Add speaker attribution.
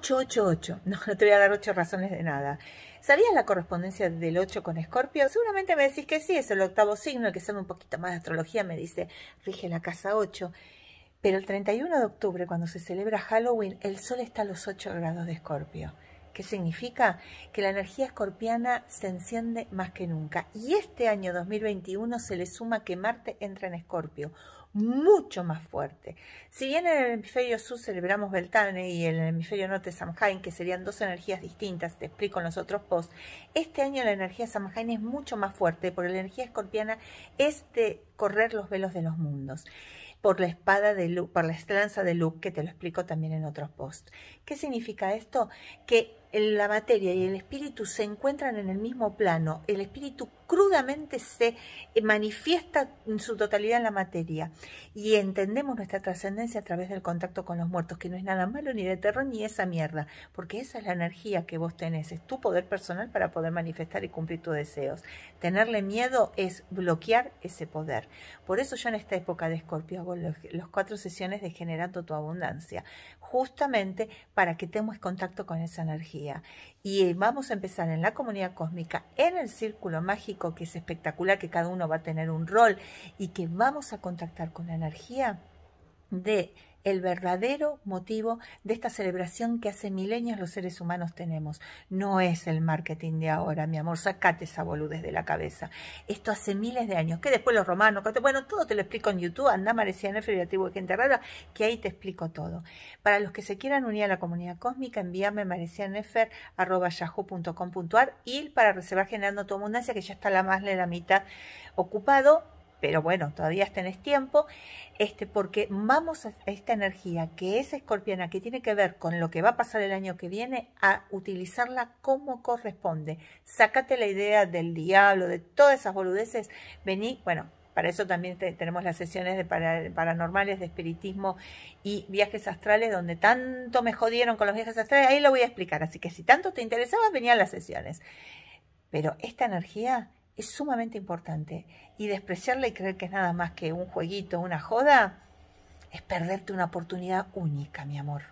Speaker 1: 888. No, no te voy a dar ocho razones de nada. ¿Sabías la correspondencia del 8 con Escorpio? Seguramente me decís que sí, es el octavo signo, el que sabe un poquito más de astrología me dice, rige la casa 8. Pero el 31 de octubre, cuando se celebra Halloween, el sol está a los 8 grados de Escorpio. ¿Qué significa? Que la energía escorpiana se enciende más que nunca. Y este año 2021 se le suma que Marte entra en Escorpio, mucho más fuerte. Si bien en el hemisferio sur celebramos Beltane y en el hemisferio norte Samhain, que serían dos energías distintas, te explico en los otros posts, este año la energía Samhain es mucho más fuerte, porque la energía escorpiana es de correr los velos de los mundos por la espada de Luke, por la estranza de Luke, que te lo explico también en otros posts. ¿Qué significa esto? Que la materia y el espíritu se encuentran en el mismo plano. El espíritu crudamente se eh, manifiesta en su totalidad en la materia y entendemos nuestra trascendencia a través del contacto con los muertos, que no es nada malo ni de terror ni esa mierda, porque esa es la energía que vos tenés, es tu poder personal para poder manifestar y cumplir tus deseos. Tenerle miedo es bloquear ese poder. Por eso yo en esta época de Escorpio hago las cuatro sesiones de generando tu abundancia, justamente para que tengas contacto con esa energía. Y eh, vamos a empezar en la comunidad cósmica, en el círculo mágico, que es espectacular, que cada uno va a tener un rol y que vamos a contactar con la energía de el verdadero motivo de esta celebración que hace milenios los seres humanos tenemos. No es el marketing de ahora, mi amor, sacate esa boludez de la cabeza. Esto hace miles de años, que después los romanos, bueno, todo te lo explico en YouTube, anda la Tribu de Gente Rara, que ahí te explico todo. Para los que se quieran unir a la comunidad cósmica, envíame marecianefer.yahoo.com.ar y para reservar Generando Tu Abundancia, que ya está la más de la mitad ocupado, pero bueno, todavía tenés tiempo, este, porque vamos a esta energía que es escorpiana, que tiene que ver con lo que va a pasar el año que viene, a utilizarla como corresponde. Sácate la idea del diablo, de todas esas boludeces, vení, bueno. Para eso también tenemos las sesiones de paranormales, de espiritismo y viajes astrales, donde tanto me jodieron con los viajes astrales, ahí lo voy a explicar. Así que si tanto te interesaba, a las sesiones. Pero esta energía es sumamente importante. Y despreciarla y creer que es nada más que un jueguito, una joda, es perderte una oportunidad única, mi amor.